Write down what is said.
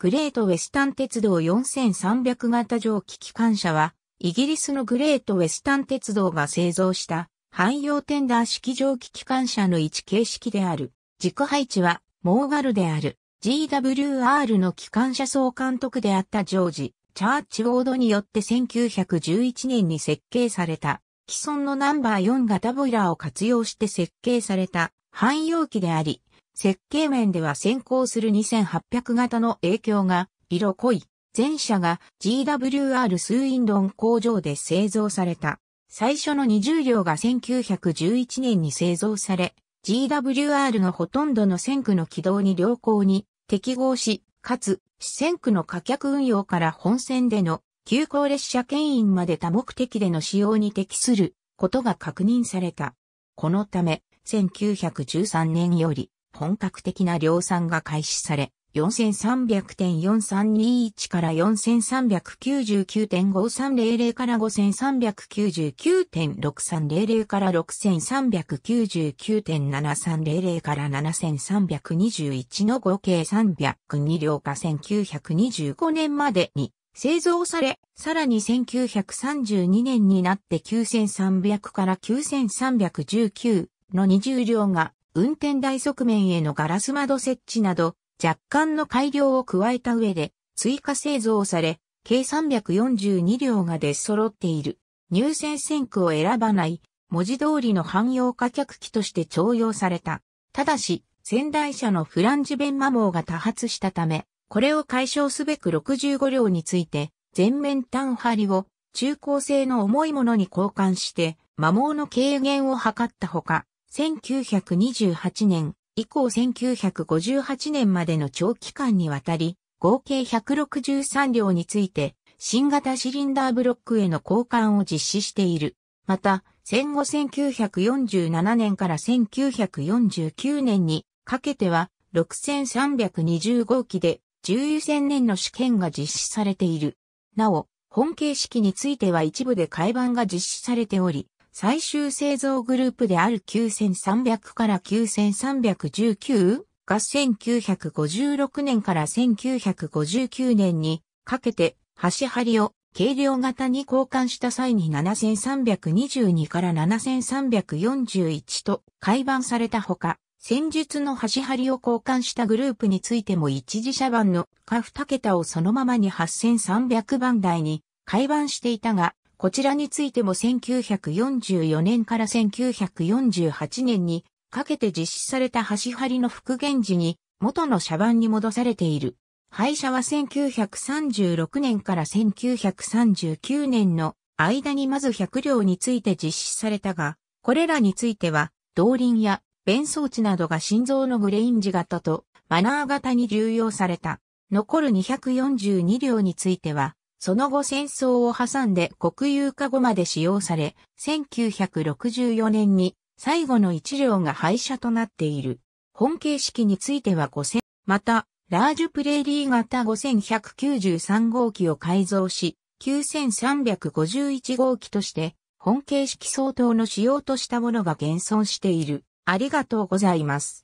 グレートウェスタン鉄道4300型蒸気機関車は、イギリスのグレートウェスタン鉄道が製造した汎用テンダー式蒸気機関車の置形式である。軸配置はモーガルである GWR の機関車総監督であったジョージ・チャーチウォードによって1911年に設計された既存のナンバー4型ボイラーを活用して設計された汎用機であり、設計面では先行する2800型の影響が色濃い。前者が GWR スーインドン工場で製造された。最初の20両が1911年に製造され、GWR のほとんどの線区の軌道に良好に適合し、かつ、線区の価客運用から本線での急行列車牽引まで多目的での使用に適することが確認された。このため、1913年より、本格的な量産が開始され、4300.4321から4399.5300から5399.6300から6399.7300から7321の合計302両が1925年までに製造され、さらに1932年になって9300から9319の20両が運転台側面へのガラス窓設置など、若干の改良を加えた上で、追加製造され、計342両が出揃っている。入線線区を選ばない、文字通りの汎用化客機として徴用された。ただし、仙台車のフランジ弁摩耗が多発したため、これを解消すべく65両について、全面単張りを中高性の重いものに交換して、摩耗の軽減を図ったほか、1928年以降1958年までの長期間にわたり、合計163両について、新型シリンダーブロックへの交換を実施している。また、戦後1947年から1949年にかけては、6320号機で、重油専年の試験が実施されている。なお、本形式については一部で改版が実施されており、最終製造グループである9300から 9319? が1956年から1959年にかけて端針を軽量型に交換した際に7322から7341と改版されたほか、戦術の端針を交換したグループについても一次車番のカフタケタをそのままに8300番台に改版していたが、こちらについても1944年から1948年にかけて実施された橋張りの復元時に元の車番に戻されている。廃車は1936年から1939年の間にまず100両について実施されたが、これらについては、動輪や弁装置などが心臓のグレインジ型とマナー型に流用された。残る242両については、その後戦争を挟んで国有化後まで使用され、1964年に最後の1両が廃車となっている。本形式については5000、また、ラージュプレーリー型5193号機を改造し、9351号機として、本形式相当の仕様としたものが現存している。ありがとうございます。